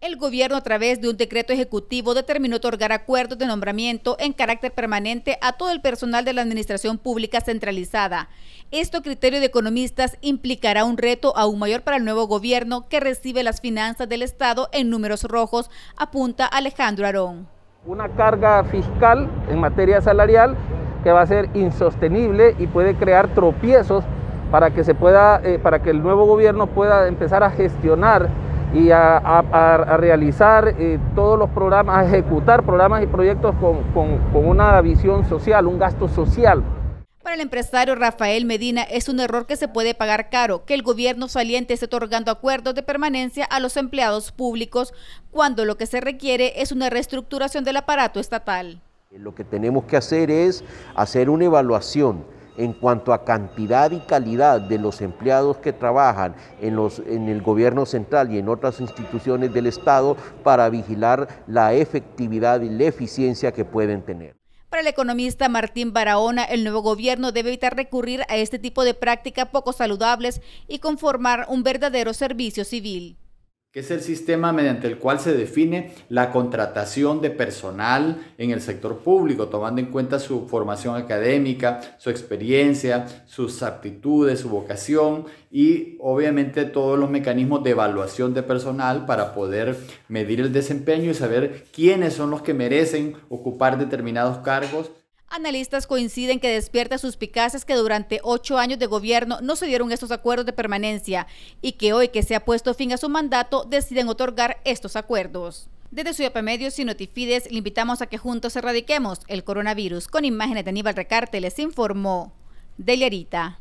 El gobierno a través de un decreto ejecutivo determinó otorgar acuerdos de nombramiento en carácter permanente a todo el personal de la Administración Pública Centralizada. Esto criterio de economistas implicará un reto aún mayor para el nuevo gobierno que recibe las finanzas del Estado en números rojos, apunta Alejandro Arón. Una carga fiscal en materia salarial que va a ser insostenible y puede crear tropiezos para que, se pueda, eh, para que el nuevo gobierno pueda empezar a gestionar y a, realizar eh, todos los programas, a ejecutar programas y proyectos con, con una visión social, un gasto social. Para el empresario Rafael Medina es un error que se puede pagar caro, que el gobierno saliente esté otorgando acuerdos de permanencia a los empleados públicos, cuando lo que se requiere es una reestructuración del aparato estatal. Lo que tenemos que hacer es hacer una evaluación en cuanto a cantidad y calidad de los empleados que trabajan en, el gobierno central y en otras instituciones del Estado para vigilar la efectividad y la eficiencia que pueden tener. Para el economista Martín Barahona, el nuevo gobierno debe evitar recurrir a este tipo de prácticas poco saludables y conformar un verdadero servicio civil es el sistema mediante el cual se define la contratación de personal en el sector público, tomando en cuenta su formación académica, su experiencia, sus aptitudes, su vocación y obviamente todos los mecanismos de evaluación de personal para poder medir el desempeño y saber quiénes son los que merecen ocupar determinados cargos Analistas coinciden que despierta suspicacias que durante ocho años de gobierno no se dieron estos acuerdos de permanencia y que hoy que se ha puesto fin a su mandato deciden otorgar estos acuerdos. Desde Suyapa Medios y Notifides le invitamos a que juntos erradiquemos el coronavirus. Con imágenes de Aníbal Recarte les informó Deliarita.